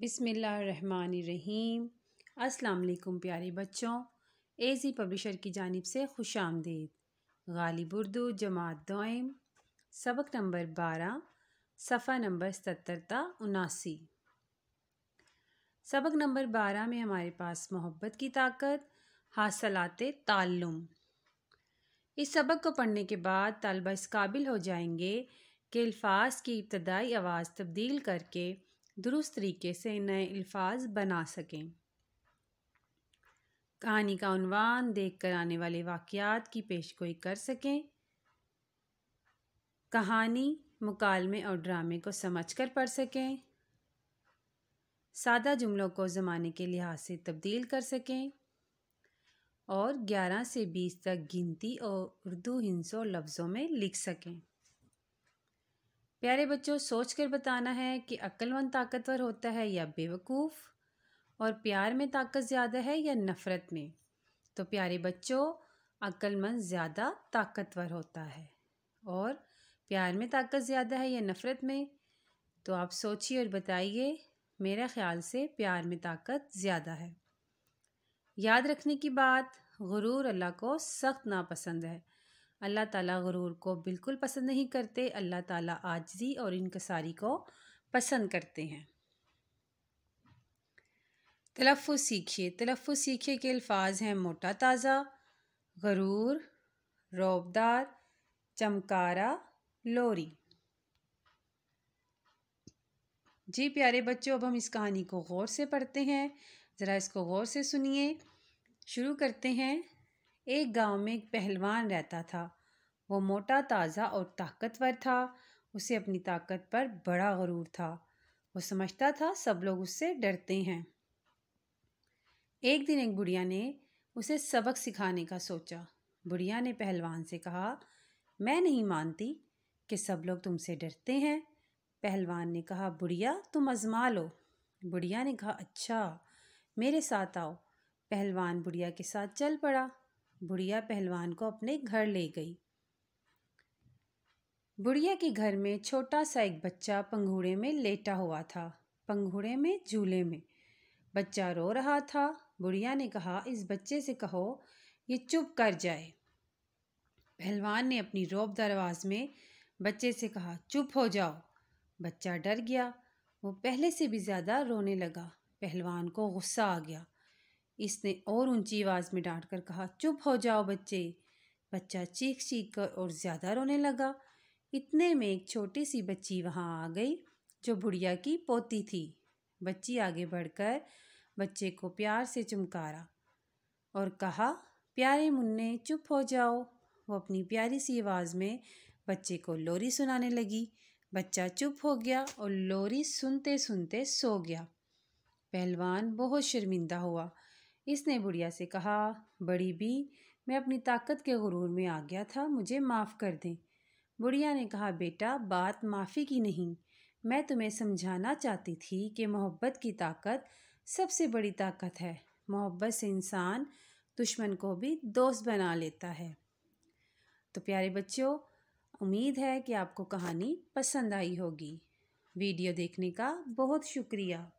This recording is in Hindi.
बिसमीम् अलकुम प्यारे बच्चों एजी पब्लिशर की जानब से खुश आमदीद गालिब उर्दू जमात दोम सबक नंबर बारह सफ़ा नंबर सत्तर ता उनासी सबक नंबर बारह में हमारे पास मोहब्बत की ताकत हासिलात तालुम इस सबक को पढ़ने के बाद तलबा इस काबिल हो जाएंगे कि अल्फाज की इब्तदाई आवाज़ तब्दील करके दुरुस्त तरीके से नए अल्फाज बना सकें कहानी का उनवान देख कर आने वाले वाक़ात की पेश कर सकें कहानी मुकालमे और ड्रामे को समझ कर पढ़ सकें सादा जुमलों को ज़माने के लिहाज से तब्दील कर सकें और 11 से 20 तक गिनती और उर्दू हिंसों लफ्ज़ों में लिख सकें प्यारे बच्चों सोच कर बताना है कि अक्लमंद ताकतवर होता है या बेवकूफ़ और प्यार में ताकत ज़्यादा है या नफ़रत में तो प्यारे बच्चों अक्लमंद ज़्यादा ताकतवर होता है और प्यार में ताकत ज़्यादा है या नफ़रत में तो आप सोचिए और बताइए मेरे ख्याल से प्यार में ताकत ज़्यादा है याद रखने की बात गुरूर अल्लाह को सख्त नापसंद है अल्लाह ताला गुरूर को बिल्कुल पसंद नहीं करते अल्लाह ताला आजजी और इनकसारी को पसंद करते हैं तलफ़ सीखिए तलफ़ सीखिए के अल्फाज हैं मोटा ताज़ा गरूर रौबदार चमकारा लोरी जी प्यारे बच्चों अब हम इस कहानी को गौर से पढ़ते हैं ज़रा इसको गौर से सुनिए शुरू करते हैं एक गांव में एक पहलवान रहता था वो मोटा ताज़ा और ताकतवर था उसे अपनी ताकत पर बड़ा गरूर था वो समझता था सब लोग उससे डरते हैं एक दिन एक बुढ़िया ने उसे सबक सिखाने का सोचा बुढ़िया ने पहलवान से कहा मैं नहीं मानती कि सब लोग तुमसे डरते हैं पहलवान ने कहा बुढ़िया तुम आजमा लो बुढ़िया ने कहा अच्छा मेरे साथ आओ पहलवान बुढ़िया के साथ चल पड़ा बुढ़िया पहलवान को अपने घर ले गई बुढ़िया के घर में छोटा सा एक बच्चा पंघूड़े में लेटा हुआ था पंघूड़े में झूले में बच्चा रो रहा था बुढ़िया ने कहा इस बच्चे से कहो ये चुप कर जाए पहलवान ने अपनी रोब दरवाज में बच्चे से कहा चुप हो जाओ बच्चा डर गया वो पहले से भी ज़्यादा रोने लगा पहलवान को गुस्सा आ गया इसने और ऊंची आवाज़ में डांट कर कहा चुप हो जाओ बच्चे बच्चा चीख चीख कर और ज़्यादा रोने लगा इतने में एक छोटी सी बच्ची वहाँ आ गई जो बुढ़िया की पोती थी बच्ची आगे बढ़कर बच्चे को प्यार से चमकारा और कहा प्यारे मुन्ने चुप हो जाओ वो अपनी प्यारी सी आवाज़ में बच्चे को लोरी सुनाने लगी बच्चा चुप हो गया और लोरी सुनते सुनते सो गया पहलवान बहुत शर्मिंदा हुआ इसने बुढ़िया से कहा बड़ी बी मैं अपनी ताकत के गुरूर में आ गया था मुझे माफ़ कर दें बुढ़िया ने कहा बेटा बात माफ़ी की नहीं मैं तुम्हें समझाना चाहती थी कि मोहब्बत की ताकत सबसे बड़ी ताकत है मोहब्बत से इंसान दुश्मन को भी दोस्त बना लेता है तो प्यारे बच्चों उम्मीद है कि आपको कहानी पसंद आई होगी वीडियो देखने का बहुत शुक्रिया